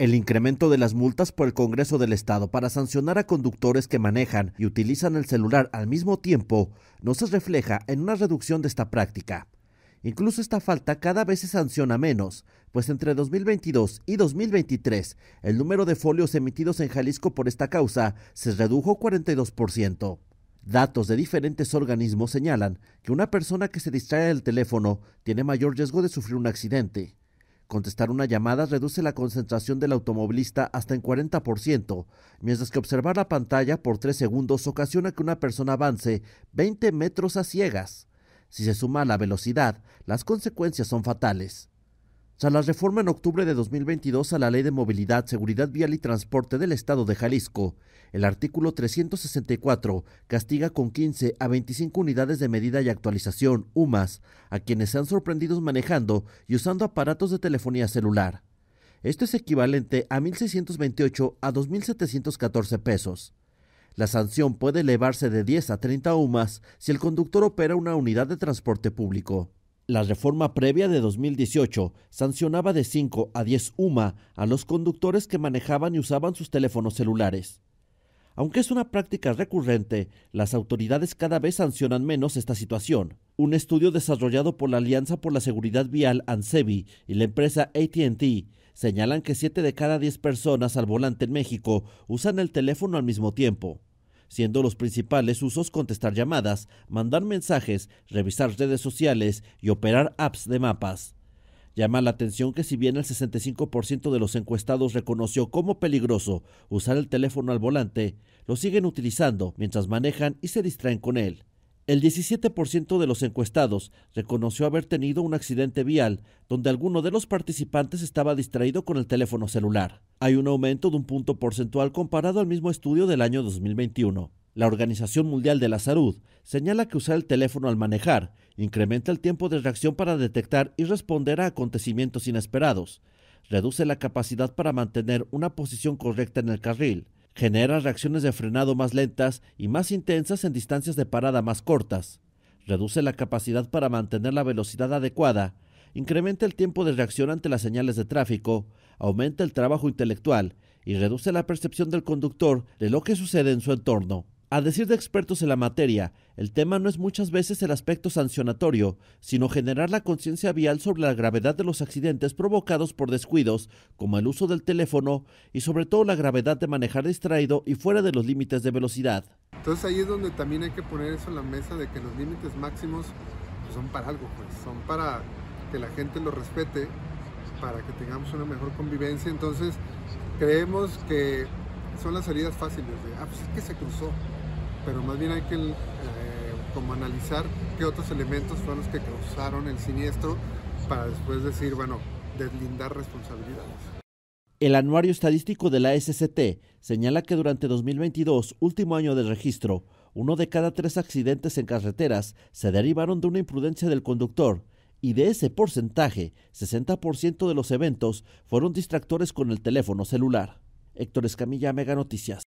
El incremento de las multas por el Congreso del Estado para sancionar a conductores que manejan y utilizan el celular al mismo tiempo no se refleja en una reducción de esta práctica. Incluso esta falta cada vez se sanciona menos, pues entre 2022 y 2023 el número de folios emitidos en Jalisco por esta causa se redujo 42%. Datos de diferentes organismos señalan que una persona que se distrae del teléfono tiene mayor riesgo de sufrir un accidente, Contestar una llamada reduce la concentración del automovilista hasta en 40%, mientras que observar la pantalla por 3 segundos ocasiona que una persona avance 20 metros a ciegas. Si se suma a la velocidad, las consecuencias son fatales. Tras la reforma en octubre de 2022 a la Ley de Movilidad, Seguridad Vial y Transporte del Estado de Jalisco, el artículo 364 castiga con 15 a 25 unidades de medida y actualización, UMAS, a quienes se han sorprendidos manejando y usando aparatos de telefonía celular. Esto es equivalente a 1.628 a 2.714 pesos. La sanción puede elevarse de 10 a 30 UMAS si el conductor opera una unidad de transporte público. La reforma previa de 2018 sancionaba de 5 a 10 UMA a los conductores que manejaban y usaban sus teléfonos celulares. Aunque es una práctica recurrente, las autoridades cada vez sancionan menos esta situación. Un estudio desarrollado por la Alianza por la Seguridad Vial ANSEBI y la empresa ATT señalan que 7 de cada 10 personas al volante en México usan el teléfono al mismo tiempo siendo los principales usos contestar llamadas, mandar mensajes, revisar redes sociales y operar apps de mapas. Llama la atención que si bien el 65% de los encuestados reconoció como peligroso usar el teléfono al volante, lo siguen utilizando mientras manejan y se distraen con él. El 17% de los encuestados reconoció haber tenido un accidente vial donde alguno de los participantes estaba distraído con el teléfono celular. Hay un aumento de un punto porcentual comparado al mismo estudio del año 2021. La Organización Mundial de la Salud señala que usar el teléfono al manejar incrementa el tiempo de reacción para detectar y responder a acontecimientos inesperados, reduce la capacidad para mantener una posición correcta en el carril, genera reacciones de frenado más lentas y más intensas en distancias de parada más cortas, reduce la capacidad para mantener la velocidad adecuada, incrementa el tiempo de reacción ante las señales de tráfico, aumenta el trabajo intelectual y reduce la percepción del conductor de lo que sucede en su entorno. A decir de expertos en la materia, el tema no es muchas veces el aspecto sancionatorio, sino generar la conciencia vial sobre la gravedad de los accidentes provocados por descuidos, como el uso del teléfono y sobre todo la gravedad de manejar distraído y fuera de los límites de velocidad. Entonces ahí es donde también hay que poner eso en la mesa de que los límites máximos pues, son para algo, pues, son para que la gente lo respete, para que tengamos una mejor convivencia. Entonces creemos que son las salidas fáciles de, ah, pues es que se cruzó pero más bien hay que eh, como analizar qué otros elementos fueron los que causaron el siniestro para después decir, bueno, deslindar responsabilidades. El anuario estadístico de la SCT señala que durante 2022, último año de registro, uno de cada tres accidentes en carreteras se derivaron de una imprudencia del conductor, y de ese porcentaje, 60% de los eventos fueron distractores con el teléfono celular. Héctor Escamilla, Mega Noticias.